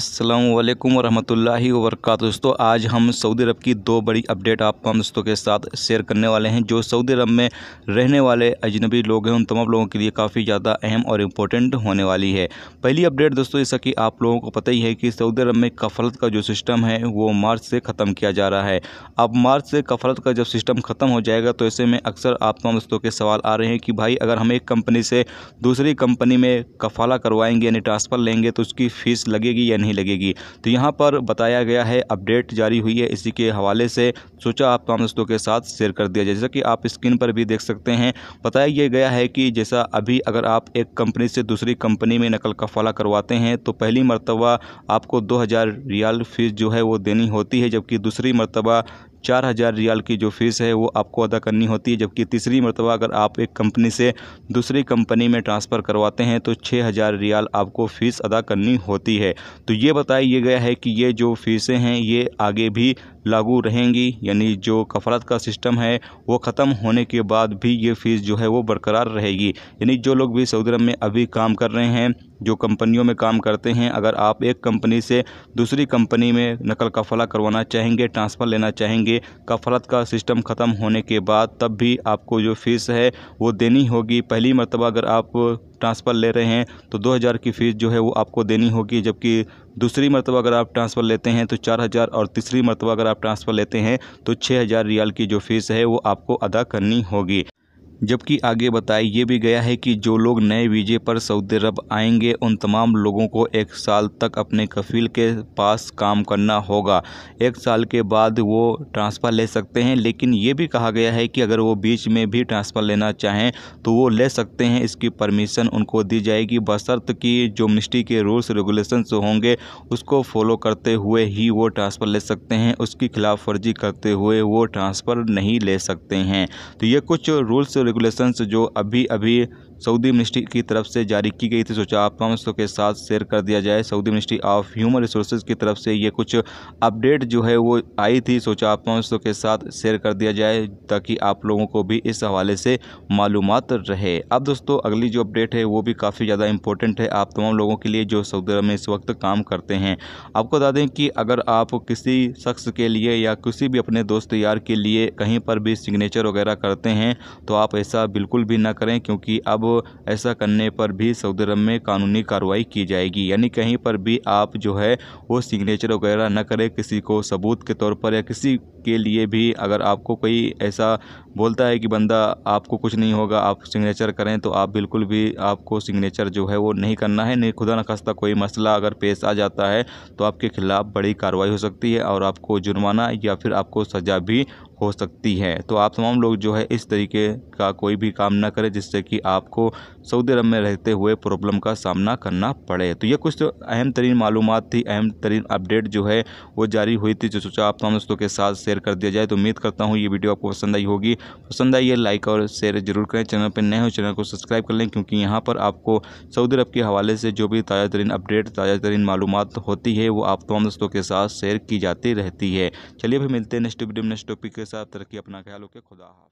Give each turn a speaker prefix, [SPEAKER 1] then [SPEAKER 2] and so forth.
[SPEAKER 1] असलम वरहमतुल्लाहि वरक दोस्तों आज हम सऊदी अरब की दो बड़ी अपडेट आप तमाम दोस्तों के साथ शेयर करने वाले हैं जो सऊदी अरब में रहने वाले अजनबी लोग हैं उन तमाम लोगों के लिए काफ़ी ज़्यादा अहम और इम्पोर्टेंट होने वाली है पहली अपडेट दोस्तों जैसा कि आप लोगों को पता ही है कि सऊदी अरब में कफलत का जो सिस्टम है वो मार्च से ख़त्म किया जा रहा है अब मार्च से कफलत का जब सिस्टम ख़त्म हो जाएगा तो ऐसे में अक्सर आप तमाम दोस्तों के सवाल आ रहे हैं कि भाई अगर हम एक कंपनी से दूसरी कंपनी में कफाला करवाएंगे यानी ट्रांसफ़र लेंगे तो उसकी फ़ीस लगेगी या नहीं नहीं लगेगी तो यहाँ पर बताया गया है अपडेट जारी हुई है इसी के हवाले से सोचा आप तमाम दोस्तों के साथ शेयर कर दिया जैसा कि आप स्क्रीन पर भी देख सकते हैं बताया यह गया है कि जैसा अभी अगर आप एक कंपनी से दूसरी कंपनी में नकल कफाला करवाते हैं तो पहली मरतबा आपको दो रियाल फ़ीस जो है वो देनी होती है जबकि दूसरी मरतबा चार हज़ार रियाल की जो फ़ीस है वो आपको अदा करनी होती है जबकि तीसरी मरतबा अगर आप एक कंपनी से दूसरी कंपनी में ट्रांसफ़र करवाते हैं तो छः हज़ार रियाल आपको फ़ीस अदा करनी होती है तो ये बताया गया है कि ये जो फ़ीसें हैं ये आगे भी लागू रहेंगी यानी जो कफरत का सिस्टम है वो ख़त्म होने के बाद भी ये फ़ीस जो है वो बरकरार रहेगी यानी जो लोग भी सऊदी अरब में अभी काम कर रहे हैं जो कंपनियों में काम करते हैं अगर आप एक कंपनी से दूसरी कंपनी में नकल कफला करवाना चाहेंगे ट्रांसफ़र लेना चाहेंगे करेंगे कफलत का सिस्टम ख़त्म होने के बाद तब भी आपको जो फ़ीस है वो देनी होगी पहली मरतबा अगर आप ट्रांसफ़र ले रहे हैं तो 2000 की फ़ीस जो है वो आपको देनी होगी जबकि दूसरी मरतबा अगर आप ट्रांसफ़र लेते हैं तो 4000 और तीसरी मरतबा अगर आप ट्रांसफ़र लेते हैं तो 6000 रियाल की जो फ़ीस है वो आपको अदा करनी होगी जबकि आगे बताया ये भी गया है कि जो लोग नए वीज़े पर सऊदी अरब आएंगे उन तमाम लोगों को एक साल तक अपने कफील के पास काम करना होगा एक साल के बाद वो ट्रांसफ़र ले सकते हैं लेकिन ये भी कहा गया है कि अगर वो बीच में भी ट्रांसफ़र लेना चाहें तो वो ले सकते हैं इसकी परमिशन उनको दी जाएगी बशर्त की जो मिनिस्ट्री के रूल्स रेगुलेशन होंगे उसको फॉलो करते हुए ही वो ट्रांसफ़र ले सकते हैं उसकी खिलाफ वर्जी करते हुए वो ट्रांसफ़र नहीं ले सकते हैं तो ये कुछ रूल्स रेगुलेशंस जो अभी अभी सऊदी मिनिस्ट्री की तरफ से जारी की गई थी सोचा आप हम इसके साथ शेयर कर दिया जाए Saudi ministry of human resources की तरफ से ये कुछ अपडेट जो है वो आई थी सोचा आप हम इसके साथ शेयर कर दिया जाए ताकि आप लोगों को भी इस हवाले से मालूम रहे अब दोस्तों अगली जो अपडेट है वो भी काफ़ी ज़्यादा इंपॉर्टेंट है आप तमाम लोगों के लिए जो सऊदी अरब में इस वक्त काम करते हैं आपको बता दें कि अगर आप किसी शख्स के लिए या किसी भी अपने दोस्त यार के लिए कहीं पर भी सिग्नेचर वगैरह करते हैं तो आप ऐसा बिल्कुल भी ना करें क्योंकि अब ऐसा करने पर भी सऊदी अरब में कानूनी कार्रवाई की जाएगी यानी कहीं पर भी आप जो है वो सिग्नेचर वगैरह ना करें किसी को सबूत के तौर पर या किसी के लिए भी अगर आपको कोई ऐसा बोलता है कि बंदा आपको कुछ नहीं होगा आप सिग्नेचर करें तो आप बिल्कुल भी आपको सिग्नेचर जो है वो नहीं करना है नहीं खुदा न खास्ता कोई मसला अगर पेश आ जाता है तो आपके खिलाफ़ बड़ी कार्रवाई हो सकती है और आपको जुर्माना या फिर आपको सज़ा भी हो सकती है तो आप तमाम लोग जो है इस तरीके का कोई भी काम ना करें जिससे कि आपको सऊदी अरब में रहते हुए प्रॉब्लम का सामना करना पड़े तो ये कुछ तो अहम तरीन मालूम थी अहम तरीन अपडेट जो है वो जारी हुई थी जो सोचा आप तमाम दोस्तों के साथ शेयर कर दिया जाए तो उम्मीद करता हूँ ये वीडियो आपको पसंद आई होगी पसंद आई है लाइक और शेयर जरूर करें चैनल पर नए हो चैनल को सब्सक्राइब कर लें क्योंकि यहाँ पर आपको सऊदी अरब के हवाले से जो भी ताज़ा तरीन अपडेट ताज़ा तरीन मालूम होती है वो आप तमाम दोस्तों के साथ शेयर की जाती रहती है चलिए फिर मिलते हैं नेक्स्ट वीडियो नेक्स्ट टॉपिक के साथ तरक्की अपना ख्याल रखे खुदा हाफ